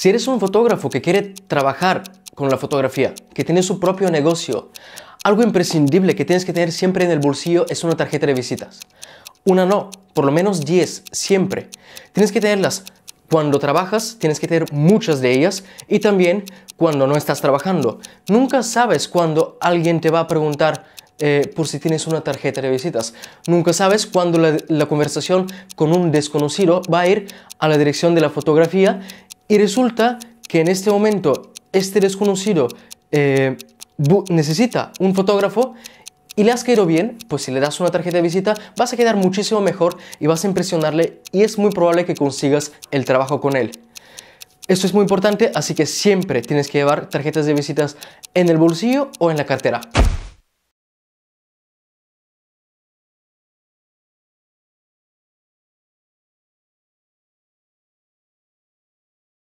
Si eres un fotógrafo que quiere trabajar con la fotografía, que tiene su propio negocio, algo imprescindible que tienes que tener siempre en el bolsillo es una tarjeta de visitas. Una no, por lo menos 10, siempre. Tienes que tenerlas cuando trabajas, tienes que tener muchas de ellas y también cuando no estás trabajando. Nunca sabes cuando alguien te va a preguntar eh, por si tienes una tarjeta de visitas. Nunca sabes cuándo la conversación con un desconocido va a ir a la dirección de la fotografía y resulta que en este momento este desconocido eh, necesita un fotógrafo y le has caído bien, pues si le das una tarjeta de visita vas a quedar muchísimo mejor y vas a impresionarle y es muy probable que consigas el trabajo con él. Esto es muy importante, así que siempre tienes que llevar tarjetas de visitas en el bolsillo o en la cartera.